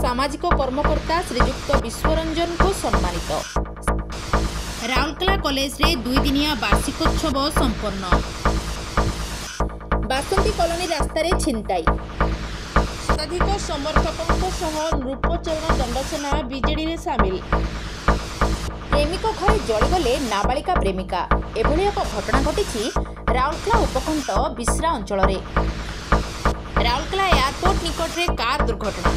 ସାମାଜିକ କର୍ମକର୍ତ୍ତା ଶ୍ରୀଯୁକ୍ତ ବିଶ୍ୱରଞ୍ଜନଙ୍କୁ ସମ୍ମାନିତ ରାଉରକେଲା କଲେଜରେ ଦୁଇଦିନିଆ ବାର୍ଷିକୋତ୍ସବ ସମ୍ପନ୍ନ ବାସନ୍ତୀ କଲୋନୀ ରାସ୍ତାରେ ଛିନ୍ତାଇ ଶତାଧିକ ସମର୍ଥକଙ୍କ ସହ ନୃପଚରଣ ଦଣ୍ଡସେନା ବିଜେଡ଼ିରେ ସାମିଲ ପ୍ରେମିକ ଘରେ ଜଳିଗଲେ ନାବାଳିକା ପ୍ରେମିକା ଏଭଳି ଏକ ଘଟଣା ଘଟିଛି ରାଉରକେଲା ଉପକଣ୍ଠ ବିଶ୍ରା ଅଞ୍ଚଳରେ ରାଉରକେଲା ଏୟାରପୋର୍ଟ ନିକଟରେ କାର୍ ଦୁର୍ଘଟଣା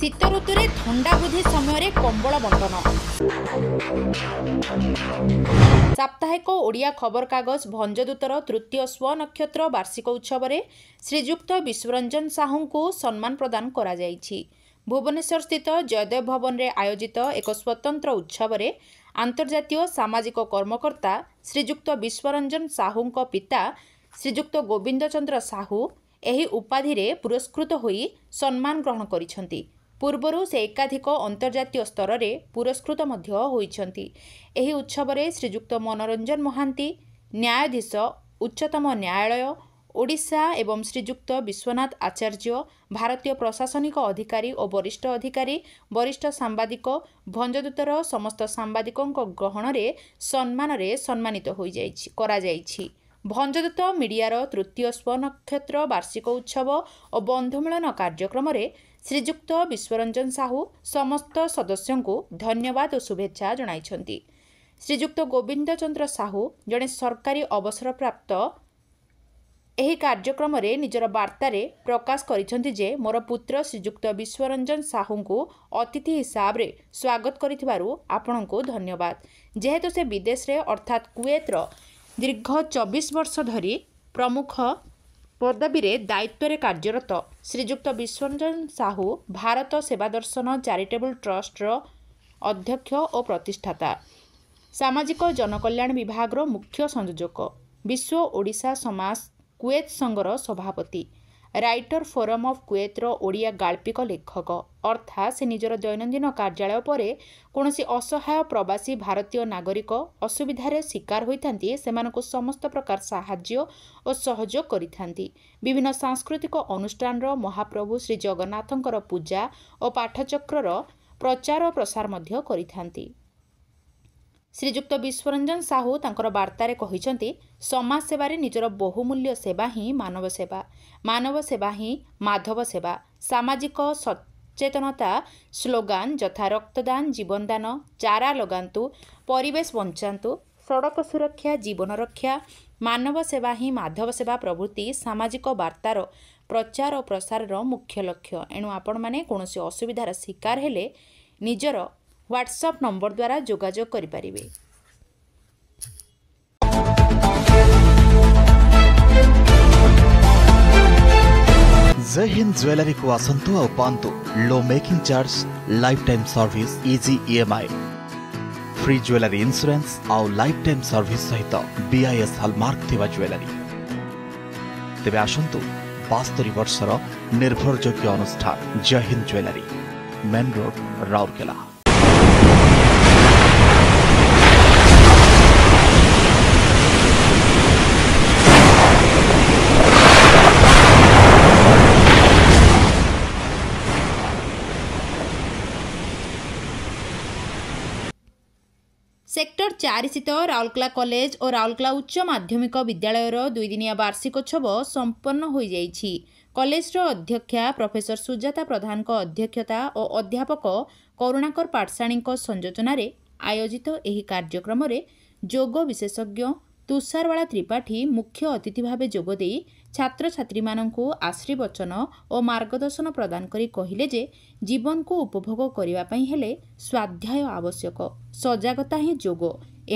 ଶୀତ ଋତୁରେ ଥଣ୍ଡା ବୃଦ୍ଧି ସମୟରେ କମ୍ବଳ ବଣ୍ଟନ ସାପ୍ତାହିକ ଓଡ଼ିଆ ଖବରକାଗଜ ଭଞ୍ଜଦୂତର ତୃତୀୟ ସ୍ୱନକ୍ଷତ୍ର ବାର୍ଷିକ ଉତ୍ସବରେ ଶ୍ରୀଯୁକ୍ତ ବିଶ୍ୱରଞ୍ଜନ ସାହୁଙ୍କୁ ସମ୍ମାନ ପ୍ରଦାନ କରାଯାଇଛି ଭୁବନେଶ୍ୱରସ୍ଥିତ ଜୟଦେବ ଭବନରେ ଆୟୋଜିତ ଏକ ସ୍ୱତନ୍ତ୍ର ଉତ୍ସବରେ ଆନ୍ତର୍ଜାତୀୟ ସାମାଜିକ କର୍ମକର୍ତ୍ତା ଶ୍ରୀଯୁକ୍ତ ବିଶ୍ୱରଞ୍ଜନ ସାହୁଙ୍କ ପିତା ଶ୍ରୀଯୁକ୍ତ ଗୋବିନ୍ଦ ଚନ୍ଦ୍ର ସାହୁ ଏହି ଉପାଧିରେ ପୁରସ୍କୃତ ହୋଇ ସମ୍ମାନ ଗ୍ରହଣ କରିଛନ୍ତି ପୂର୍ବରୁ ସେ ଏକାଧିକ ଅନ୍ତର୍ଜାତୀୟ ସ୍ତରରେ ପୁରସ୍କୃତ ମଧ୍ୟ ହୋଇଛନ୍ତି ଏହି ଉତ୍ସବରେ ଶ୍ରୀଯୁକ୍ତ ମନୋରଞ୍ଜନ ମହାନ୍ତି ନ୍ୟାୟାଧୀଶ ଉଚ୍ଚତମ ନ୍ୟାୟାଳୟ ଓଡ଼ିଶା ଏବଂ ଶ୍ରୀଯୁକ୍ତ ବିଶ୍ୱନାଥ ଆଚାର୍ଯ୍ୟ ଭାରତୀୟ ପ୍ରଶାସନିକ ଅଧିକାରୀ ଓ ବରିଷ୍ଠ ଅଧିକାରୀ ବରିଷ୍ଠ ସାମ୍ବାଦିକ ଭଞ୍ଜଦୂତର ସମସ୍ତ ସାମ୍ବାଦିକଙ୍କ ଗ୍ରହଣରେ ସମ୍ମାନରେ ସମ୍ମାନିତ ହୋଇଯାଇଛି କରାଯାଇଛି ଭଞ୍ଜଦୂତ ମିଡ଼ିଆର ତୃତୀୟ ସ୍ୱର୍ଣ୍ଣକ୍ଷେତ୍ର ବାର୍ଷିକ ଉତ୍ସବ ଓ ବନ୍ଧୁମିଳନ କାର୍ଯ୍ୟକ୍ରମରେ ଶ୍ରୀଯୁକ୍ତ ବିଶ୍ୱରଞ୍ଜନ ସାହୁ ସମସ୍ତ ସଦସ୍ୟଙ୍କୁ ଧନ୍ୟବାଦ ଓ ଶୁଭେଚ୍ଛା ଜଣାଇଛନ୍ତି ଶ୍ରୀଯୁକ୍ତ ଗୋବିନ୍ଦ ଚନ୍ଦ୍ର ସାହୁ ଜଣେ ସରକାରୀ ଅବସରପ୍ରାପ୍ତ ଏହି କାର୍ଯ୍ୟକ୍ରମରେ ନିଜର ବାର୍ତ୍ତାରେ ପ୍ରକାଶ କରିଛନ୍ତି ଯେ ମୋର ପୁତ୍ର ଶ୍ରୀଯୁକ୍ତ ବିଶ୍ୱରଞ୍ଜନ ସାହୁଙ୍କୁ ଅତିଥି ହିସାବରେ ସ୍ୱାଗତ କରିଥିବାରୁ ଆପଣଙ୍କୁ ଧନ୍ୟବାଦ ଯେହେତୁ ସେ ବିଦେଶରେ ଅର୍ଥାତ୍ କୁଏତର ଦୀର୍ଘ ଚବିଶ ବର୍ଷ ଧରି ପ୍ରମୁଖ ପଦବୀରେ ଦାୟିତ୍ୱରେ କାର୍ଯ୍ୟରତ ଶ୍ରୀଯୁକ୍ତ ବିଶ୍ୱରଞ୍ଜନ ସାହୁ ଭାରତ ସେବା ଦର୍ଶନ ଚାରିଟେବୁଲ ଟ୍ରଷ୍ଟର ଅଧ୍ୟକ୍ଷ ଓ ପ୍ରତିଷ୍ଠାତା ସାମାଜିକ ଜନକଲ୍ୟାଣ ବିଭାଗର ମୁଖ୍ୟ ସଂଯୋଜକ ବିଶ୍ୱ ଓଡ଼ିଶା ସମାଜ କୁଏତ ସଂଘର ସଭାପତି ରାଇଟର ଫୋରମ୍ ଅଫ୍ କୁଏତର ଓଡ଼ିଆ ଗାଳ୍ପିକ ଲେଖକ ଅର୍ଥାତ୍ ସେ ନିଜର ଦୈନନ୍ଦିନ କାର୍ଯ୍ୟାଳୟ ପରେ କୌଣସି ଅସହାୟ ପ୍ରବାସୀ ଭାରତୀୟ ନାଗରିକ ଅସୁବିଧାରେ ଶିକାର ହୋଇଥାନ୍ତି ସେମାନଙ୍କୁ ସମସ୍ତ ପ୍ରକାର ସାହାଯ୍ୟ ଓ ସହଯୋଗ କରିଥାନ୍ତି ବିଭିନ୍ନ ସାଂସ୍କୃତିକ ଅନୁଷ୍ଠାନର ମହାପ୍ରଭୁ ଶ୍ରୀ ଜଗନ୍ନାଥଙ୍କର ପୂଜା ଓ ପାଠଚକ୍ରର ପ୍ରଚାର ପ୍ରସାର ମଧ୍ୟ କରିଥାନ୍ତି ଶ୍ରୀଯୁକ୍ତ ବିଶ୍ୱରଞ୍ଜନ ସାହୁ ତାଙ୍କର ବାର୍ତ୍ତାରେ କହିଛନ୍ତି ସମାଜସେବାରେ ନିଜର ବହୁମୂଲ୍ୟ ସେବା ହିଁ ମାନବ ସେବା ମାନବ ସେବା ହିଁ ମାଧବ ସେବା ସାମାଜିକ ସଚେତନତା ସ୍ଲୋଗାନ ଯଥା ରକ୍ତଦାନ ଜୀବନଦାନ ଚାରା ଲଗାନ୍ତୁ ପରିବେଶ ବଞ୍ଚାନ୍ତୁ ସଡ଼କ ସୁରକ୍ଷା ଜୀବନ ରକ୍ଷା ମାନବ ସେବା ହିଁ ମାଧବ ସେବା ପ୍ରଭୃତି ସାମାଜିକ ବାର୍ତ୍ତାର ପ୍ରଚାର ଓ ପ୍ରସାରର ମୁଖ୍ୟ ଲକ୍ଷ୍ୟ ଏଣୁ ଆପଣମାନେ କୌଣସି ଅସୁବିଧାର ଶିକାର ହେଲେ ନିଜର नंबर द्वारा जोजोग करें जय हिंद ज्वेलरी को आसतु आंतु low making charge life time service easy EMI free jewellery insurance आउ लाइफ टाइम सर्विस सहित बीआईएस हलमार्क थिबा ज्वेलरी तेज आसतु बास्तरी वर्षर निर्भरजोग्य अनुष्ठान Jai Hind jewellery main road Rourkela ଚାରିସ୍ଥିତ ରାଉରକେଲା କଲେଜ ଓ ରାଉରକେଲା ଉଚ୍ଚ ମାଧ୍ୟମିକ ବିଦ୍ୟାଳୟର ଦୁଇଦିନିଆ ବାର୍ଷିକୋତ୍ସବ ସମ୍ପନ୍ନ ହୋଇଯାଇଛି କଲେଜର ଅଧ୍ୟକ୍ଷା ପ୍ରଫେସର ସୁଜାତା ପ୍ରଧାନଙ୍କ ଅଧ୍ୟକ୍ଷତା ଓ ଅଧ୍ୟାପକ କରୁଣାକର ପାଟଶାଣୀଙ୍କ ସଂଯୋଜନାରେ ଆୟୋଜିତ ଏହି କାର୍ଯ୍ୟକ୍ରମରେ ଯୋଗ ବିଶେଷଜ୍ଞ ତୁଷାରବାଳା ତ୍ରିପାଠୀ ମୁଖ୍ୟ ଅତିଥି ଭାବେ ଯୋଗଦେଇ ଛାତ୍ରଛାତ୍ରୀମାନଙ୍କୁ ଆଶ୍ରୀବଚନ ଓ ମାର୍ଗଦର୍ଶନ ପ୍ରଦାନ କରି କହିଲେ ଯେ ଜୀବନକୁ ଉପଭୋଗ କରିବା ପାଇଁ ହେଲେ ସ୍ୱାଧ୍ୟାୟ ଆବଶ୍ୟକ ସଜାଗତା ହିଁ ଯୋଗ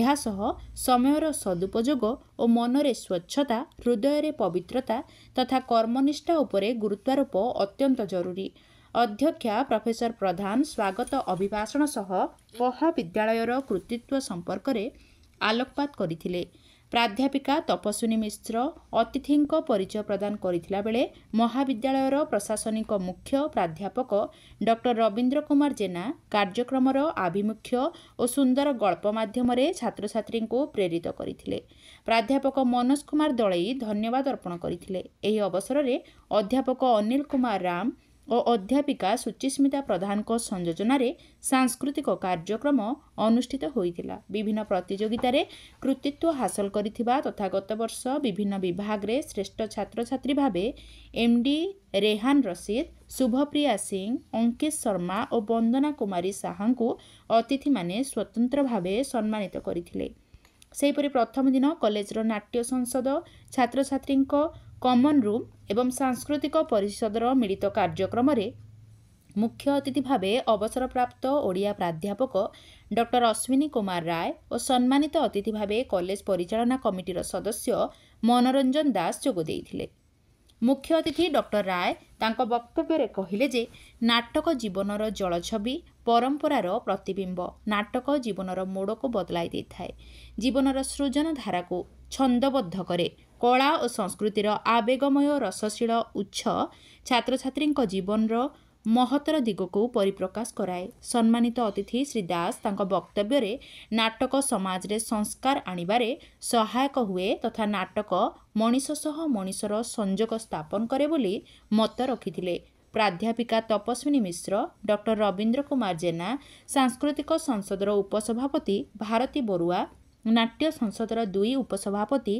ଏହାସହ ସମୟର ସଦୁପଯୋଗ ଓ ମନରେ ସ୍ୱଚ୍ଛତା ହୃଦୟରେ ପବିତ୍ରତା ତଥା କର୍ମନିଷ୍ଠା ଉପରେ ଗୁରୁତ୍ୱାରୋପ ଅତ୍ୟନ୍ତ ଜରୁରୀ ଅଧ୍ୟକ୍ଷା ପ୍ରଫେସର ପ୍ରଧାନ ସ୍ୱାଗତ ଅଭିଭାଷଣ ସହ ମହାବିଦ୍ୟାଳୟର କୃତିତ୍ୱ ସମ୍ପର୍କରେ ଆଲୋକପାତ କରିଥିଲେ ପ୍ରାଧ୍ୟାପିକା ତପସ୍ୱିନୀ ମିଶ୍ର ଅତିଥିଙ୍କ ପରିଚୟ ପ୍ରଦାନ କରିଥିଲାବେଳେ ମହାବିଦ୍ୟାଳୟର ପ୍ରଶାସନିକ ମୁଖ୍ୟ ପ୍ରାଧ୍ୟାପକ ଡକ୍ଟର ରବୀନ୍ଦ୍ର କୁମାର ଜେନା କାର୍ଯ୍ୟକ୍ରମର ଆଭିମୁଖ୍ୟ ଓ ସୁନ୍ଦର ଗଳ୍ପ ମାଧ୍ୟମରେ ଛାତ୍ରଛାତ୍ରୀଙ୍କୁ ପ୍ରେରିତ କରିଥିଲେ ପ୍ରାଧ୍ୟାପକ ମନୋଜ କୁମାର ଦଳେଇ ଧନ୍ୟବାଦ ଅର୍ପଣ କରିଥିଲେ ଏହି ଅବସରରେ ଅଧ୍ୟାପକ ଅନିଲ କୁମାର ରାମ ଓ ଅଧ୍ୟାପିକା ସୁଚିସ୍ମିତା ପ୍ରଧାନଙ୍କ ସଂଯୋଜନାରେ ସାଂସ୍କୃତିକ କାର୍ଯ୍ୟକ୍ରମ ଅନୁଷ୍ଠିତ ହୋଇଥିଲା ବିଭିନ୍ନ ପ୍ରତିଯୋଗିତାରେ କୃତିତ୍ୱ ହାସଲ କରିଥିବା ତଥା ଗତବର୍ଷ ବିଭିନ୍ନ ବିଭାଗରେ ଶ୍ରେଷ୍ଠ ଛାତ୍ରଛାତ୍ରୀ ଭାବେ ଏମ୍ ଡି ରେହାନ ରସିଦ ଶୁଭପ୍ରିୟା ସିଂ ଅଙ୍କିଶ ଶର୍ମା ଓ ବନ୍ଦନା କୁମାରୀ ଶାହାଙ୍କୁ ଅତିଥିମାନେ ସ୍ୱତନ୍ତ୍ର ଭାବେ ସମ୍ମାନିତ କରିଥିଲେ ସେହିପରି ପ୍ରଥମ ଦିନ କଲେଜର ନାଟ୍ୟ ସଂସଦ ଛାତ୍ରଛାତ୍ରୀଙ୍କ କମନ୍ ରୁମ୍ ଏବଂ ସାଂସ୍କୃତିକ ପରିଷଦର ମିଳିତ କାର୍ଯ୍ୟକ୍ରମରେ ମୁଖ୍ୟ ଅତିଥି ଭାବେ ଅବସରପ୍ରାପ୍ତ ଓଡ଼ିଆ ପ୍ରାଧ୍ୟାପକ ଡକ୍ଟର ଅଶ୍ୱିନୀ କୁମାର ରାୟ ଓ ସମ୍ମାନିତ ଅତିଥି ଭାବେ କଲେଜ ପରିଚାଳନା କମିଟିର ସଦସ୍ୟ ମନୋରଞ୍ଜନ ଦାସ ଯୋଗ ଦେଇଥିଲେ ମୁଖ୍ୟ ଅତିଥି ଡକ୍ଟର ରାୟ ତାଙ୍କ ବକ୍ତବ୍ୟରେ କହିଲେ ଯେ ନାଟକ ଜୀବନର ଜଳଛବି ପରମ୍ପରାର ପ୍ରତିବିମ୍ବ ନାଟକ ଜୀବନର ମୋଡ଼କୁ ବଦଳାଇ ଦେଇଥାଏ ଜୀବନର ସୃଜନ ଧାରାକୁ ଛନ୍ଦବଦ୍ଧ କରେ କଳା ଓ ସଂସ୍କୃତିର ଆବେଗମୟ ରସଶୀଳ ଉଚ୍ଛ ଛାତ୍ରଛାତ୍ରୀଙ୍କ ଜୀବନର ମହତର ଦିଗକୁ ପରିପ୍ରକାଶ କରାଏ ସମ୍ମାନିତ ଅତିଥି ଶ୍ରୀ ଦାସ ତାଙ୍କ ବକ୍ତବ୍ୟରେ ନାଟକ ସମାଜରେ ସଂସ୍କାର ଆଣିବାରେ ସହାୟକ ହୁଏ ତଥା ନାଟକ ମଣିଷ ସହ ମଣିଷର ସଂଯୋଗ ସ୍ଥାପନ କରେ ବୋଲି ମତ ରଖିଥିଲେ ପ୍ରାଧ୍ୟାପିକା ତପସ୍ୱିନୀ ମିଶ୍ର ଡକ୍ଟର ରବୀନ୍ଦ୍ର କୁମାର ଜେନା ସାଂସ୍କୃତିକ ସଂସଦର ଉପସଭାପତି ଭାରତୀ ବରୁଆ ନାଟ୍ୟ ସଂସଦର ଦୁଇ ଉପସଭାପତି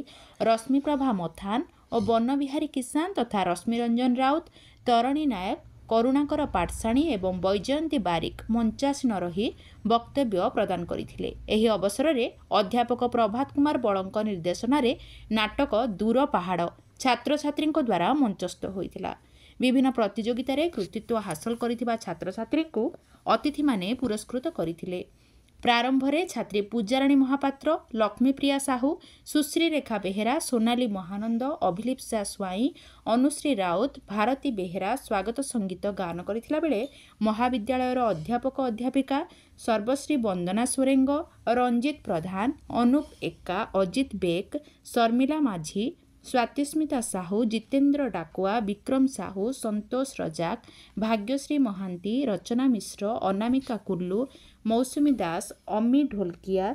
ରଶ୍ମିପ୍ରଭା ମଥାନ ଓ ବନବିହାରୀ କିଷାନ ତଥା ରଶ୍ମିରଞ୍ଜନ ରାଉତ ତରଣୀ ନାୟକ କରୁଣାକର ପାଟସାଣୀ ଏବଂ ବୈଜୟନ୍ତୀ ବାରିକ ମଞ୍ଚାସୀନ ରହି ବକ୍ତବ୍ୟ ପ୍ରଦାନ କରିଥିଲେ ଏହି ଅବସରରେ ଅଧ୍ୟାପକ ପ୍ରଭାତ କୁମାର ବଳଙ୍କ ନିର୍ଦ୍ଦେଶନାରେ ନାଟକ ଦୂର ପାହାଡ଼ ଛାତ୍ରଛାତ୍ରୀଙ୍କ ଦ୍ୱାରା ମଞ୍ଚସ୍ଥ ହୋଇଥିଲା ବିଭିନ୍ନ ପ୍ରତିଯୋଗିତାରେ କୃତିତ୍ୱ ହାସଲ କରିଥିବା ଛାତ୍ରଛାତ୍ରୀଙ୍କୁ ଅତିଥିମାନେ ପୁରସ୍କୃତ କରିଥିଲେ ପ୍ରାରମ୍ଭରେ ଛାତ୍ରୀ ପୂଜାରାଣୀ ମହାପାତ୍ର ଲକ୍ଷ୍ମୀପ୍ରିୟା ସାହୁ ସୁଶ୍ରୀ ରେଖା ବେହେରା ସୋନାଲି ମହାନନ୍ଦ ଅଭିଲିପ୍ସା ସ୍ୱାଇଁ ଅନୁଶ୍ରୀ ରାଉତ ଭାରତୀ ବେହେରା ସ୍ୱାଗତ ସଙ୍ଗୀତ ଗାନ କରିଥିଲାବେଳେ ମହାବିଦ୍ୟାଳୟର ଅଧ୍ୟାପକ ଅଧ୍ୟାପିକା ସର୍ବଶ୍ରୀ ବନ୍ଦନା ସୋରେଙ୍ଗ ରଞ୍ଜିତ ପ୍ରଧାନ ଅନୁପ ଏକା ଅଜିତ ବେକ୍ ଶର୍ମିଲା ମାଝୀ ସ୍ୱାତିସ୍ମିତା ସାହୁ ଜିତେନ୍ଦ୍ର ଡାକୁଆ ବିକ୍ରମ ସାହୁ ସନ୍ତୋଷ ରଜାକ ଭାଗ୍ୟଶ୍ରୀ ମହାନ୍ତି ରଚନା ମିଶ୍ର ଅନାମିକା କୁଲ୍ଲୁ ମୌସୁମୀ ଦାସ ଅମି ଢୋଲକିଆ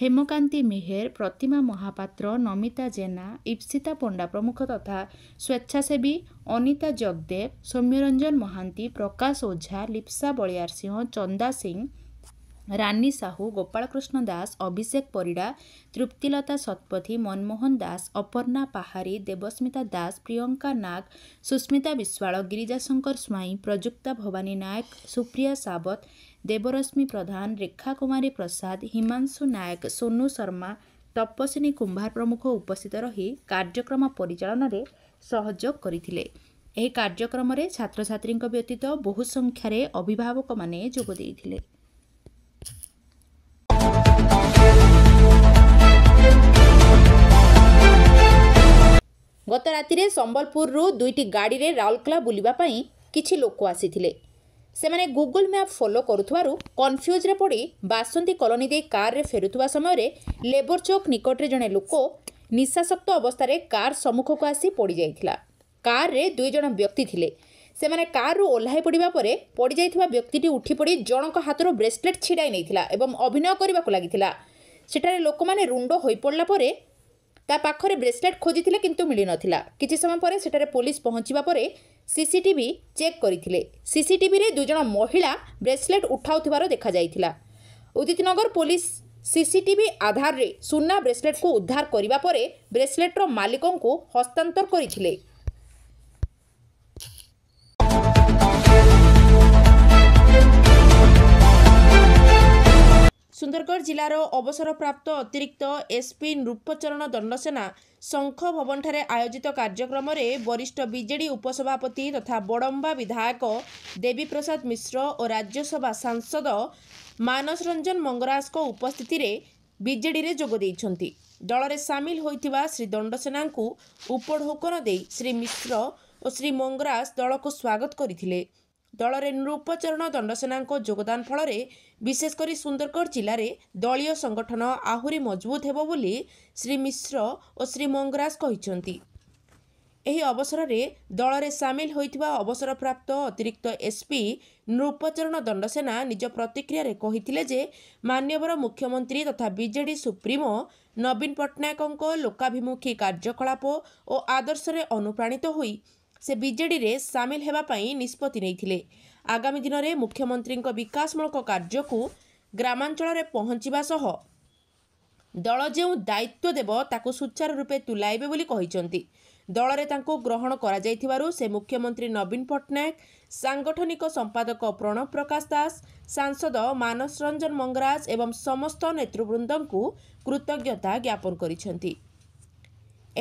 ହେମକାନ୍ତି ମେହେର ପ୍ରତିମା ମହାପାତ୍ର ନମିତା ଜେନା ଇପ୍ସିତା ପଣ୍ଡା ପ୍ରମୁଖ ତଥା ସ୍ୱେଚ୍ଛାସେବୀ ଅନିତା ଜଗଦେବ ସୌମ୍ୟରଞ୍ଜନ ମହାନ୍ତି ପ୍ରକାଶ ଓଝା ଲିପ୍ସା ବଳିଆରସିଂହ ଚନ୍ଦା ସିଂ ରାନୀ ସାହୁ ଗୋପାଳକୃଷ୍ଣ ଦାସ ଅଭିଷେକ ପରିଡ଼ା ତୃପ୍ତିଲତା ଶତପଥୀ ମନମୋହନ ଦାସ ଅପର୍ଣ୍ଣା ପାହାରୀ ଦେବସ୍ମିତା ଦାସ ପ୍ରିୟଙ୍କା ନାଗ ସୁସ୍ମିତା ବିଶ୍ୱାଳ ଗିରିଜାଶଙ୍କର ସ୍ୱାଇଁ ପ୍ରଯୁକ୍ତା ଭବାନୀ ନାୟକ ସୁପ୍ରିୟା ସାବତ ଦେବରଶ୍ମୀ ପ୍ରଧାନ ରେଖା କୁମାରୀ ପ୍ରସାଦ ହିମାଂଶୁ ନାୟକ ସୋନୁ ଶର୍ମା ତପସ୍ୱିନୀ କୁମ୍ଭାର ପ୍ରମୁଖ ଉପସ୍ଥିତ ରହି କାର୍ଯ୍ୟକ୍ରମ ପରିଚାଳନାରେ ସହଯୋଗ କରିଥିଲେ ଏହି କାର୍ଯ୍ୟକ୍ରମରେ ଛାତ୍ରଛାତ୍ରୀଙ୍କ ବ୍ୟତୀତ ବହୁ ସଂଖ୍ୟାରେ ଅଭିଭାବକମାନେ ଯୋଗ ଦେଇଥିଲେ ଗତ ରାତିରେ ସମ୍ବଲପୁରରୁ ଦୁଇଟି ଗାଡ଼ିରେ ରାଉରକେଲା ବୁଲିବା ପାଇଁ କିଛି ଲୋକ ଆସିଥିଲେ ସେମାନେ ଗୁଗୁଲ ମ୍ୟାପ୍ ଫଲୋ କରୁଥିବାରୁ କନଫ୍ୟୁଜ୍ରେ ପଡ଼ି ବାସନ୍ତୀ କଲୋନୀ ଦେଇ କାର୍ରେ ଫେରୁଥିବା ସମୟରେ ଲେବର ଚୌକ ନିକଟରେ ଜଣେ ଲୋକ ନିଶାସକ୍ତ ଅବସ୍ଥାରେ କାର୍ ସମ୍ମୁଖକୁ ଆସି ପଡ଼ିଯାଇଥିଲା କାର୍ରେ ଦୁଇ ଜଣ ବ୍ୟକ୍ତି ଥିଲେ ସେମାନେ କାର୍ରୁ ଓହ୍ଲାଇ ପଡ଼ିବା ପରେ ପଡ଼ିଯାଇଥିବା ବ୍ୟକ୍ତିଟି ଉଠିପଡ଼ି ଜଣଙ୍କ ହାତରୁ ବ୍ରେସଲେଟ୍ ଛିଡ଼ାଇ ନେଇଥିଲା ଏବଂ ଅଭିନୟ କରିବାକୁ ଲାଗିଥିଲା ସେଠାରେ ଲୋକମାନେ ରୁଣ୍ଡ ହୋଇପଡ଼ିଲା ପରେ ତା ପାଖରେ ବ୍ରେସଲେଟ୍ ଖୋଜିଥିଲେ କିନ୍ତୁ ମିଳିନଥିଲା କିଛି ସମୟ ପରେ ସେଠାରେ ପୋଲିସ ପହଞ୍ଚିବା ପରେ ସିସିଟିଭି ଚେକ୍ କରିଥିଲେ ସିସିଟିଭିରେ ଦୁଇଜଣ ମହିଳା ବ୍ରେସଲେଟ୍ ଉଠାଉଥିବାର ଦେଖାଯାଇଥିଲା ଉଦିତନଗର ପୋଲିସ ସିସିଟିଭି ଆଧାରରେ ସୁନା ବ୍ରେସଲେଟ୍କୁ ଉଦ୍ଧାର କରିବା ପରେ ବ୍ରେସଲେଟ୍ର ମାଲିକଙ୍କୁ ହସ୍ତାନ୍ତର କରିଥିଲେ ସୁନ୍ଦରଗଡ଼ ଜିଲ୍ଲାର ଅବସରପ୍ରାପ୍ତ ଅତିରିକ୍ତ ଏସ୍ପି ନୃପଚରଣ ଦଣ୍ଡସେନା ଶଙ୍ଖ ଭବନଠାରେ ଆୟୋଜିତ କାର୍ଯ୍ୟକ୍ରମରେ ବରିଷ୍ଠ ବିଜେଡି ଉପସଭାପତି ତଥା ବଡ଼ମ୍ବା ବିଧାୟକ ଦେବୀ ପ୍ରସାଦ ମିଶ୍ର ଓ ରାଜ୍ୟସଭା ସାଂସଦ ମାନସ ରଞ୍ଜନ ମଙ୍ଗରାଜଙ୍କ ଉପସ୍ଥିତିରେ ବିଜେଡିରେ ଯୋଗ ଦେଇଛନ୍ତି ଦଳରେ ସାମିଲ ହୋଇଥିବା ଶ୍ରୀ ଦଣ୍ଡସେନାଙ୍କୁ ଉପଢୌକନ ଦେଇ ଶ୍ରୀ ମିଶ୍ର ଓ ଶ୍ରୀ ମଙ୍ଗରାଜ ଦଳକୁ ସ୍ୱାଗତ କରିଥିଲେ ଦଳରେ ନୃପଚରଣ ଦଣ୍ଡସେନାଙ୍କ ଯୋଗଦାନ ଫଳରେ ବିଶେଷ କରି ସୁନ୍ଦରଗଡ଼ ଜିଲ୍ଲାରେ ଦଳୀୟ ସଂଗଠନ ଆହୁରି ମଜବୁତ ହେବ ବୋଲି ଶ୍ରୀ ମିଶ୍ର ଓ ଶ୍ରୀ ମଙ୍ଗରାଜ କହିଛନ୍ତି ଏହି ଅବସରରେ ଦଳରେ ସାମିଲ ହୋଇଥିବା ଅବସରପ୍ରାପ୍ତ ଅତିରିକ୍ତ ଏସ୍ପି ନୃପଚରଣ ଦଣ୍ଡସେନା ନିଜ ପ୍ରତିକ୍ରିୟାରେ କହିଥିଲେ ଯେ ମାନ୍ୟବର ମୁଖ୍ୟମନ୍ତ୍ରୀ ତଥା ବିଜେଡ଼ି ସୁପ୍ରିମୋ ନବୀନ ପଟ୍ଟନାୟକଙ୍କ ଲୋକାଭିମୁଖୀ କାର୍ଯ୍ୟକଳାପ ଓ ଆଦର୍ଶରେ ଅନୁପ୍ରାଣିତ ହୋଇ ସେ ବିଜେଡ଼ିରେ ସାମିଲ ହେବା ପାଇଁ ନିଷ୍ପତ୍ତି ନେଇଥିଲେ ଆଗାମୀ ଦିନରେ ମୁଖ୍ୟମନ୍ତ୍ରୀଙ୍କ ବିକାଶମୂଳକ କାର୍ଯ୍ୟକୁ ଗ୍ରାମାଞ୍ଚଳରେ ପହଞ୍ଚିବା ସହ ଦଳ ଯେଉଁ ଦାୟିତ୍ୱ ଦେବ ତାକୁ ସୁଚାରୁ ରୂପେ ତୁଲାଇବେ ବୋଲି କହିଛନ୍ତି ଦଳରେ ତାଙ୍କୁ ଗ୍ରହଣ କରାଯାଇଥିବାରୁ ସେ ମୁଖ୍ୟମନ୍ତ୍ରୀ ନବୀନ ପଟ୍ଟନାୟକ ସାଂଗଠନିକ ସମ୍ପାଦକ ପ୍ରଣବ ପ୍ରକାଶ ଦାସ ସାଂସଦ ମାନସ ରଞ୍ଜନ ମଙ୍ଗରାଜ ଏବଂ ସମସ୍ତ ନେତୃବୃନ୍ଦଙ୍କୁ କୃତଜ୍ଞତା ଜ୍ଞାପନ କରିଛନ୍ତି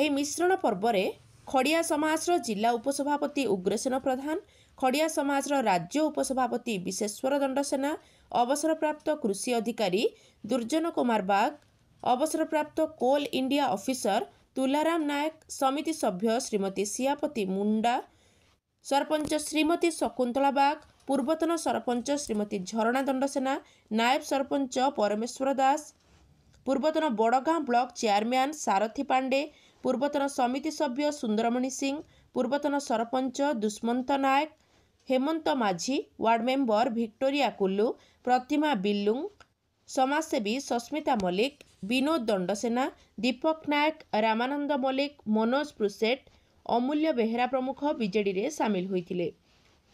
ଏହି ମିଶ୍ରଣ ପର୍ବରେ ଖଡ଼ିଆ ସମାଜର ଜିଲ୍ଲା ଉପସଭାପତି ଉଗ୍ରସେନ ପ୍ରଧାନ ଖଡ଼ିଆ ସମାଜର ରାଜ୍ୟ ଉପସଭାପତି ବିଶେଶ୍ୱର ଦଣ୍ଡସେନା ଅବସରପ୍ରାପ୍ତ କୃଷି ଅଧିକାରୀ ଦୁର୍ଜନ କୁମାର ବାଗ ଅବସରପ୍ରାପ୍ତ coal India officer Tularam Nayak ସମିତି ସଭ୍ୟ ଶ୍ରୀମତୀ ସିଆପତି ମୁଣ୍ଡା ସରପଞ୍ଚ ଶ୍ରୀମତୀ ଶକୁନ୍ତଳା ବାଗ ପୂର୍ବତନ ସରପଞ୍ଚ ଶ୍ରୀମତୀ ଝରଣା ଦଣ୍ଡସେନା ନାୟବ ସରପଞ୍ଚ ପରମେଶ୍ୱର ଦାସ ପୂର୍ବତନ ବଡ଼ଗାଁ ବ୍ଲକ ଚେୟାରମ୍ୟାନ ସାରଥୀ ପାଣ୍ଡେ ପୂର୍ବତନ ସମିତି ସଭ୍ୟ ସୁନ୍ଦରମଣି ସିଂ ପୂର୍ବତନ sarpanch Dushmant Nayak Hemant Majhi ward member Victoria Kullu Pratima Bilung ସମାଜସେବୀ ସସ୍ମିତା ମଲ୍ଲିକ ବିନୋଦ ଦଣ୍ଡସେନା ଦୀପକ ନାୟକ ରାମାନନ୍ଦ ମଲ୍ଲିକ ମନୋଜ ପୃଷେଟ ଅମୂଲ୍ୟ ବେହେରା ପ୍ରମୁଖ ବିଜେଡ଼ିରେ ସାମିଲ ହୋଇଥିଲେ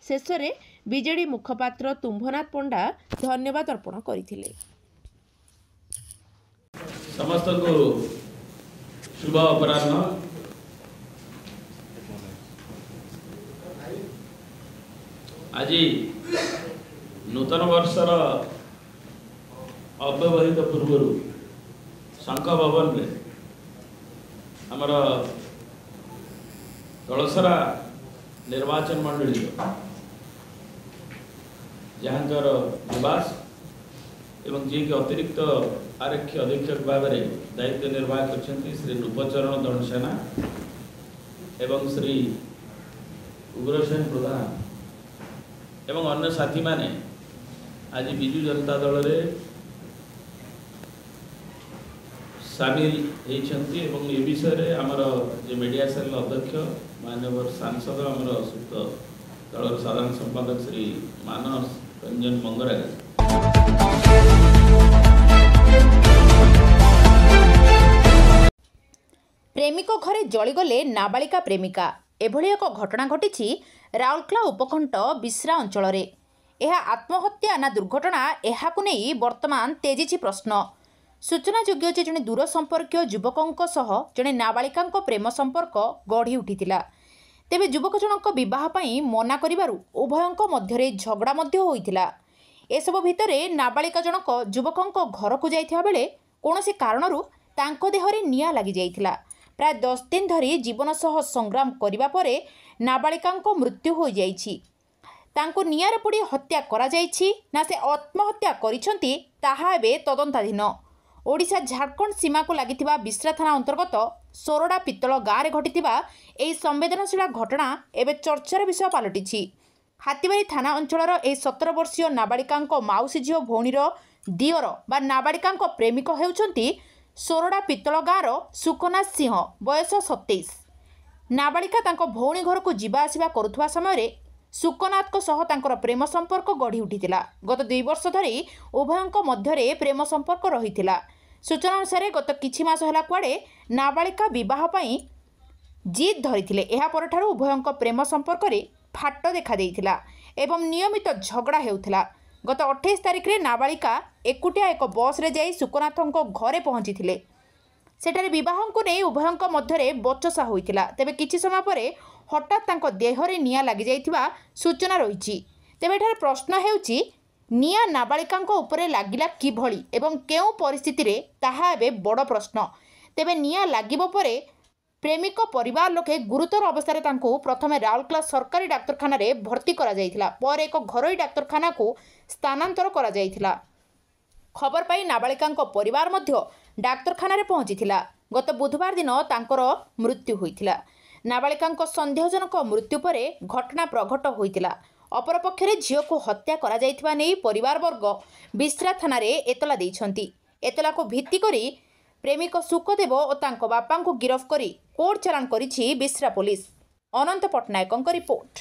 ଶେଷରେ ବିଜେଡ଼ି ମୁଖପାତ୍ର ତୁମ୍ଭନାଥ ପଣ୍ଡା ଧନ୍ୟବାଦ ଅର୍ପଣ କରିଥିଲେ ಶುಭ ಅಪರಾಹ್ನ ଆଜି ନୂତନ ବର୍ଷର ଅବ୍ୟବହିତ ପୂର୍ବରୁ ଶଙ୍ଖ ଭବନରେ ଆମର ତଳସରା ନିର୍ବାଚନ ମଣ୍ଡଳୀ ଯାହାଙ୍କର ନିବାସ ଏବଂ ଯିଏକି ଅତିରିକ୍ତ ଆରକ୍ଷୀ ଅଧୀକ୍ଷକ ଭାବରେ ଦାୟିତ୍ୱ ନିର୍ବାହ କରିଛନ୍ତି ଶ୍ରୀ ନୃପଚରଣ ଦଣ୍ଡସେନା ଏବଂ ଶ୍ରୀ ଉଗ୍ରସେନ ପ୍ରଧାନ ଏବଂ ଅନ୍ୟ ସାଥୀମାନେ ଆଜି ବିଜୁ ଜନତା ଦଳରେ ସାମିଲ ହୋଇଛନ୍ତି ଏବଂ ଏ ବିଷୟରେ ଆମର ଯେ ମିଡ଼ିଆ ସେଲ୍ ଅଧ୍ୟକ୍ଷ ମାନ୍ୟବର ସାଂସଦ ଆମର ସୁସ୍ଥ ଦଳର ସାଧାରଣ ସମ୍ପାଦକ ଶ୍ରୀ ମାନସ ରଞ୍ଜନ ମଙ୍ଗରାଜ ପ୍ରେମିକ ଘରେ ଜଳିଗଲେ ନାବାଳିକା ପ୍ରେମିକା ଏଭଳି ଏକ ଘଟଣା ଘଟିଛି ରାଉରକେଲା ଉପକଣ୍ଠ ବିଶ୍ରା ଅଞ୍ଚଳରେ ଏହା ଆତ୍ମହତ୍ୟା ନା ଦୁର୍ଘଟଣା ଏହାକୁ ନେଇ ବର୍ତ୍ତମାନ ତେଜିଛି ପ୍ରଶ୍ନ ସୂଚନାଯୋଗ୍ୟ ଯେ ଜଣେ ଦୂର ସମ୍ପର୍କୀୟ ଯୁବକଙ୍କ ସହ ଜଣେ ନାବାଳିକାଙ୍କ ପ୍ରେମ ସମ୍ପର୍କ ଗଢ଼ି ଉଠିଥିଲା ତେବେ ଯୁବକ ଜଣଙ୍କ ବିବାହ ପାଇଁ ମନା କରିବାରୁ ଉଭୟଙ୍କ ମଧ୍ୟରେ ଝଗଡ଼ା ମଧ୍ୟ ହୋଇଥିଲା ଏସବୁ ଭିତରେ ନାବାଳିକା ଜଣକ ଯୁବକଙ୍କ ଘରକୁ ଯାଇଥିବା ବେଳେ କୌଣସି କାରଣରୁ ତାଙ୍କ ଦେହରେ ନିଆଁ ଲାଗିଯାଇଥିଲା ପ୍ରାୟ ଦଶ ଦିନ ଧରି ଜୀବନ ସହ ସଂଗ୍ରାମ କରିବା ପରେ ନାବାଳିକାଙ୍କ ମୃତ୍ୟୁ ହୋଇଯାଇଛି ତାଙ୍କୁ ନିଆଁରେ ପୋଡ଼ି ହତ୍ୟା କରାଯାଇଛି ନା ସେ ଆତ୍ମହତ୍ୟା କରିଛନ୍ତି ତାହା ଏବେ ତଦନ୍ତାଧୀନ ଓଡ଼ିଶା ଝାଡ଼ଖଣ୍ଡ ସୀମାକୁ ଲାଗିଥିବା ବିଶ୍ରା ଥାନା ଅନ୍ତର୍ଗତ ସୋରଡ଼ା ପିତ୍ତଳ ଗାଁରେ ଘଟିଥିବା ଏହି ସମ୍ବେଦନଶୀଳ ଘଟଣା ଏବେ ଚର୍ଚ୍ଚାର ବିଷୟ ପାଲଟିଛି ହାତୀବାରୀ ଥାନା ଅଞ୍ଚଳର ଏହି ସତର ବର୍ଷୀୟ ନାବାଳିକାଙ୍କ ମାଉସୀ ଝିଅ ଭଉଣୀର ଦିଅର ବା ନାବାଳିକାଙ୍କ ପ୍ରେମିକ ହେଉଛନ୍ତି ସୋରଡ଼ା ପିତ୍ତଳ ଗାଁର ସୁକନାଥ ସିଂହ ବୟସ ସତେଇଶ ନାବାଳିକା ତାଙ୍କ ଭଉଣୀ ଘରକୁ ଯିବା ଆସିବା କରୁଥିବା ସମୟରେ ସୁକନାଥଙ୍କ ସହ ତାଙ୍କର ପ୍ରେମ ସମ୍ପର୍କ ଗଢ଼ି ଉଠିଥିଲା ଗତ ଦୁଇ ବର୍ଷ ଧରି ଉଭୟଙ୍କ ମଧ୍ୟରେ ପ୍ରେମ ସମ୍ପର୍କ ରହିଥିଲା ସୂଚନା ଅନୁସାରେ ଗତ କିଛି ମାସ ହେଲା କୁଆଡ଼େ ନାବାଳିକା ବିବାହ ପାଇଁ ଜିଦ୍ ଧରିଥିଲେ ଏହାପରଠାରୁ ଉଭୟଙ୍କ ପ୍ରେମ ସମ୍ପର୍କରେ ଫାଟ ଦେଖାଦେଇଥିଲା ଏବଂ ନିୟମିତ ଝଗଡ଼ା ହେଉଥିଲା ଗତ ଅଠେଇଶ ତାରିଖରେ ନାବାଳିକା ଏକୁଟିଆ ଏକ ବସ୍ରେ ଯାଇ ସୁକନାଥଙ୍କ ଘରେ ପହଞ୍ଚିଥିଲେ ସେଠାରେ ବିବାହଙ୍କୁ ନେଇ ଉଭୟଙ୍କ ମଧ୍ୟରେ ବଚସା ହୋଇଥିଲା ତେବେ କିଛି ସମୟ ପରେ ହଠାତ୍ ତାଙ୍କ ଦେହରେ ନିଆଁ ଲାଗିଯାଇଥିବା ସୂଚନା ରହିଛି ତେବେ ଏଠାରେ ପ୍ରଶ୍ନ ହେଉଛି ନିଆଁ ନାବାଳିକାଙ୍କ ଉପରେ ଲାଗିଲା କିଭଳି ଏବଂ କେଉଁ ପରିସ୍ଥିତିରେ ତାହା ଏବେ ବଡ଼ ପ୍ରଶ୍ନ ତେବେ ନିଆଁ ଲାଗିବ ପରେ ପ୍ରେମିକ ପରିବାର ଲୋକେ ଗୁରୁତର ଅବସ୍ଥାରେ ତାଙ୍କୁ ପ୍ରଥମେ ରାଉରକେଲା ସରକାରୀ ଡାକ୍ତରଖାନାରେ ଭର୍ତ୍ତି କରାଯାଇଥିଲା ପରେ ଏକ ଘରୋଇ ଡାକ୍ତରଖାନାକୁ ସ୍ଥାନାନ୍ତର କରାଯାଇଥିଲା ଖବର ପାଇ ନାବାଳିକାଙ୍କ ପରିବାର ମଧ୍ୟ ଡାକ୍ତରଖାନାରେ ପହଞ୍ଚିଥିଲା ଗତ ବୁଧବାର ଦିନ ତାଙ୍କର ମୃତ୍ୟୁ ହୋଇଥିଲା ନାବାଳିକାଙ୍କ ସନ୍ଦେହଜନକ ମୃତ୍ୟୁ ପରେ ଘଟଣା ପ୍ରଘଟ ହୋଇଥିଲା ଅପରପକ୍ଷରେ ଝିଅକୁ ହତ୍ୟା କରାଯାଇଥିବା ନେଇ ପରିବାରବର୍ଗ ବିଶ୍ରା ଥାନାରେ ଏତଲା ଦେଇଛନ୍ତି ଏତଲାକୁ ଭିତ୍ତି କରି प्रेमिक सुखदेव और बापा ବାପାଙ୍କୁ ଗିରଫ କରି କୋର୍ଟ ଚାଲାଣ କରିଛି ବିଶ୍ରା ପୋଲିସ ଅନନ୍ତ ପଟ୍ଟନାୟକଙ୍କ report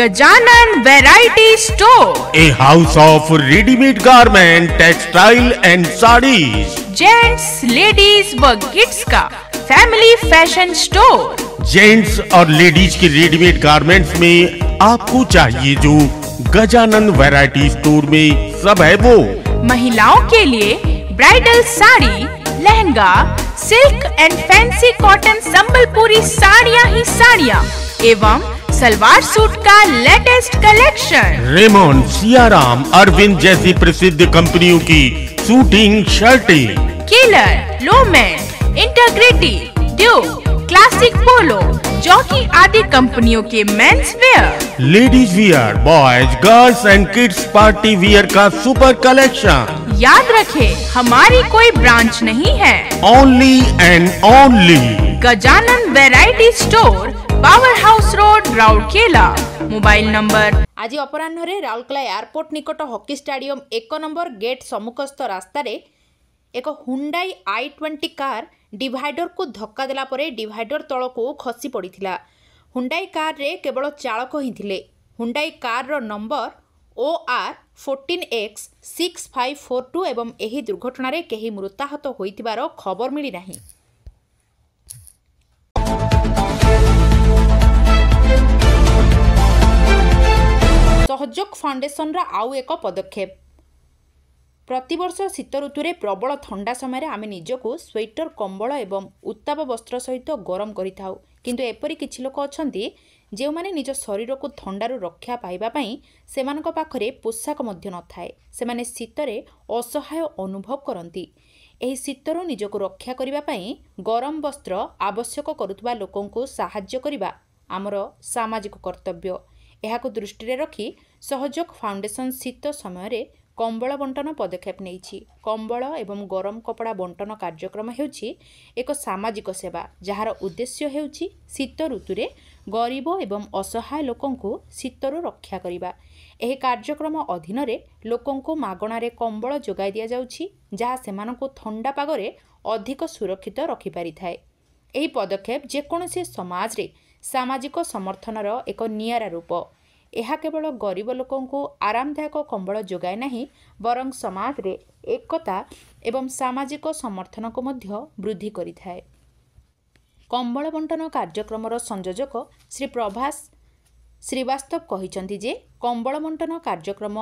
Gajanan variety store a house of readymade garment textile and sari gents ladies व किड्स का फैमिली फैशन स्टोर जेंट्स और लेडीज के रेडीमेड गारमेंट्स में आपको चाहिए जो गजानंद वैरायटी स्टोर में सब है वो महिलाओं के लिए bridal sari lehenga silk and fancy cotton Sambalpuri साड़ियाँ ही साड़ियाँ एवं सलवार सूट का latest collection Raymond Siyaram Arvind जैसी प्रसिद्ध कंपनियों की शूटिंग शर्टिंग केलर लोमेन इंटेग्रिटी ड्यू क्लासिक पोलो जॉकी आदि कंपनियों के men's wear ladies wear boys girls and kids party wear का सुपर कलेक्शन याद रखे हमारी कोई ब्रांच नहीं है only and only Gajanan variety store power house road Rourkela mobile number ଆଜି ଅପରାହ୍ନରେ राउरकेला एयरपोर्ट निकट हॉकी स्टेडियम एक नंबर गेट सम्मुखस्थ रास्त एक ହୁଣ୍ଡାଇ आई ट्वेंटी कार ଡିଭାଇଡରକୁ ଧକ୍କା ଦେଲା ପରେ ଡିଭାଇଡର ତଳକୁ ଖସି ପଡ଼ିଥିଲା ହୁଣ୍ଡାଇ କାର୍ରେ କେବଳ ଚାଳକ ହିଁ ଥିଲେ ହୁଣ୍ଡାଇ କାର୍ର number O R fourteen X six five four two ଏବଂ ଏହି ଦୁର୍ଘଟଣାରେ କେହି ମୃତାହତ ହୋଇଥିବାର ଖବର ମିଳିନାହିଁ ସହଯୋଗ ଫାଉଣ୍ଡେସନର ଆଉ ଏକ ପଦକ୍ଷେପ ପ୍ରତିବର୍ଷ ଶୀତ ଋତୁରେ ପ୍ରବଳ ଥଣ୍ଡା ସମୟରେ ଆମେ ନିଜକୁ ସ୍ୱେଟର କମ୍ବଳ ଏବଂ ଉତ୍ତାପ ବସ୍ତ୍ର ସହିତ ଗରମ କରିଥାଉ କିନ୍ତୁ ଏପରି କିଛି ଲୋକ ଅଛନ୍ତି ଯେଉଁମାନେ ନିଜ ଶରୀରକୁ ଥଣ୍ଡାରୁ ରକ୍ଷା ପାଇବା ପାଇଁ ସେମାନଙ୍କ ପାଖରେ ପୋଷାକ ମଧ୍ୟ ନଥାଏ ସେମାନେ ଶୀତରେ ଅସହାୟ ଅନୁଭବ କରନ୍ତି ଏହି ଶୀତରୁ ନିଜକୁ ରକ୍ଷା କରିବା ପାଇଁ ଗରମ ବସ୍ତ୍ର ଆବଶ୍ୟକ କରୁଥିବା ଲୋକଙ୍କୁ ସାହାଯ୍ୟ କରିବା ଆମର ସାମାଜିକ କର୍ତ୍ତବ୍ୟ ଏହାକୁ ଦୃଷ୍ଟିରେ ରଖି ସହଯୋଗ ଫାଉଣ୍ଡେସନ୍ ଶୀତ ସମୟରେ କମ୍ବଳ ବଣ୍ଟନ ପଦକ୍ଷେପ ନେଇଛି କମ୍ବଳ ଏବଂ ଗରମ କପଡ଼ା ବଣ୍ଟନ କାର୍ଯ୍ୟକ୍ରମ ହେଉଛି ଏକ ସାମାଜିକ ସେବା ଯାହାର ଉଦ୍ଦେଶ୍ୟ ହେଉଛି ଶୀତ ଋତୁରେ ଗରିବ ଏବଂ ଅସହାୟ ଲୋକଙ୍କୁ ଶୀତରୁ ରକ୍ଷା କରିବା ଏହି କାର୍ଯ୍ୟକ୍ରମ ଅଧୀନରେ ଲୋକଙ୍କୁ ମାଗଣାରେ କମ୍ବଳ ଯୋଗାଇ ଦିଆଯାଉଛି ଯାହା ସେମାନଙ୍କୁ ଥଣ୍ଡା ପାଗରେ ଅଧିକ ସୁରକ୍ଷିତ ରଖିପାରିଥାଏ ଏହି ପଦକ୍ଷେପ ଯେକୌଣସି ସମାଜରେ ସାମାଜିକ ସମର୍ଥନର ଏକ ନିଆରା ରୂପ ଏହା କେବଳ ଗରିବ ଲୋକଙ୍କୁ ଆରାମଦାୟକ କମ୍ବଳ ଯୋଗାଏ ନାହିଁ ବରଂ ସମାଜରେ ଏକତା ଏବଂ ସାମାଜିକ ସମର୍ଥନକୁ ମଧ୍ୟ ବୃଦ୍ଧି କରିଥାଏ କମ୍ବଳ ବଣ୍ଟନ କାର୍ଯ୍ୟକ୍ରମର ସଂଯୋଜକ ଶ୍ରୀ ପ୍ରଭାସ ଶ୍ରୀବାସ୍ତବ କହିଛନ୍ତି ଯେ କମ୍ବଳ ବଣ୍ଟନ କାର୍ଯ୍ୟକ୍ରମ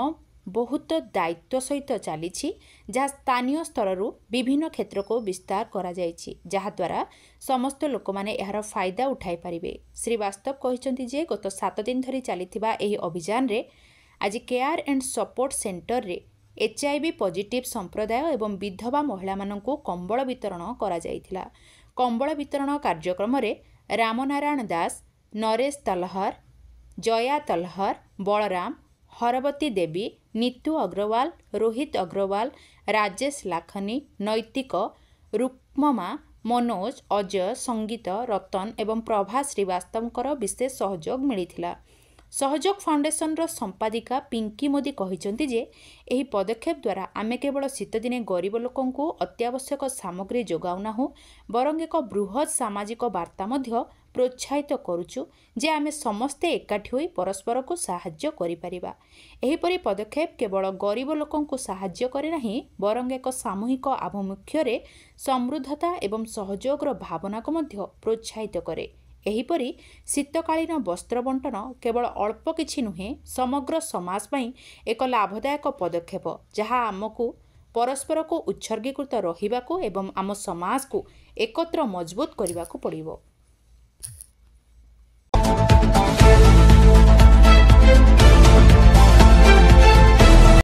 ବହୁତ ଦାୟିତ୍ୱ ସହିତ ଚାଲିଛି ଯାହା ସ୍ଥାନୀୟ ସ୍ତରରୁ ବିଭିନ୍ନ କ୍ଷେତ୍ରକୁ ବିସ୍ତାର କରାଯାଇଛି ଯାହାଦ୍ୱାରା ସମସ୍ତ ଲୋକମାନେ ଏହାର ଫାଇଦା ଉଠାଇ ପାରିବେ ଶ୍ରୀବାସ୍ତବ କହିଛନ୍ତି ଯେ ଗତ ସାତ ଦିନ ଧରି ଚାଲିଥିବା ଏହି ଅଭିଯାନରେ ଆଜି କେୟାର ଆଣ୍ଡ ସପୋର୍ଟ ସେଣ୍ଟରରେ ଏଚ୍ଆଇଭି ପଜିଟିଭ୍ ସମ୍ପ୍ରଦାୟ ଏବଂ ବିଧବା ମହିଳାମାନଙ୍କୁ କମ୍ବଳ ବିତରଣ କରାଯାଇଥିଲା କମ୍ବଳ ବିତରଣ କାର୍ଯ୍ୟକ୍ରମରେ ରାମନାରାୟଣ ଦାସ ନରେଶ ତଲହର ଜୟା ତଲହର ବଳରାମ ହରବତୀ ଦେବୀ ନିତୁ ଅଗ୍ରୱାଲ ରୋହିତ ଅଗ୍ରୱାଲ ରାଜେଶ ଲାଖନୀ ନୈତିକ ରୁକ୍ମମା ମନୋଜ ଅଜୟ ସଙ୍ଗୀତ ରତନ ଏବଂ ପ୍ରଭା ଶ୍ରୀବାସ୍ତବଙ୍କର ବିଶେଷ ସହଯୋଗ ମିଳିଥିଲା ସହଯୋଗ ଫାଉଣ୍ଡେସନର ସମ୍ପାଦିକା ପିଙ୍କି ମୋଦି କହିଛନ୍ତି ଯେ ଏହି ପଦକ୍ଷେପ ଦ୍ୱାରା ଆମେ କେବଳ ଶୀତଦିନେ ଗରିବ ଲୋକଙ୍କୁ ଅତ୍ୟାବଶ୍ୟକ ସାମଗ୍ରୀ ଯୋଗାଉନାହୁଁ ବରଂ ଏକ ବୃହତ୍ ସାମାଜିକ ବାର୍ତ୍ତା ମଧ୍ୟ ପ୍ରୋତ୍ସାହିତ କରୁଛୁ ଯେ ଆମେ ସମସ୍ତେ ଏକାଠି ହୋଇ ପରସ୍ପରକୁ ସାହାଯ୍ୟ କରିପାରିବା ଏହିପରି ପଦକ୍ଷେପ କେବଳ ଗରିବ ଲୋକଙ୍କୁ ସାହାଯ୍ୟ କରେ ନାହିଁ ବରଂ ଏକ ସାମୂହିକ ଆଭିମୁଖ୍ୟରେ ସମୃଦ୍ଧତା ଏବଂ ସହଯୋଗର ଭାବନାକୁ ମଧ୍ୟ ପ୍ରୋତ୍ସାହିତ କରେ ଏହିପରି ଶୀତକାଳୀନ ବସ୍ତ୍ର ବଣ୍ଟନ କେବଳ ଅଳ୍ପ କିଛି ନୁହେଁ ସମଗ୍ର ସମାଜ ପାଇଁ ଏକ ଲାଭଦାୟକ ପଦକ୍ଷେପ ଯାହା ଆମକୁ ପରସ୍ପରକୁ ଉତ୍ସର୍ଗୀକୃତ ରହିବାକୁ ଏବଂ ଆମ ସମାଜକୁ ଏକତ୍ର ମଜବୁତ କରିବାକୁ ପଡ଼ିବ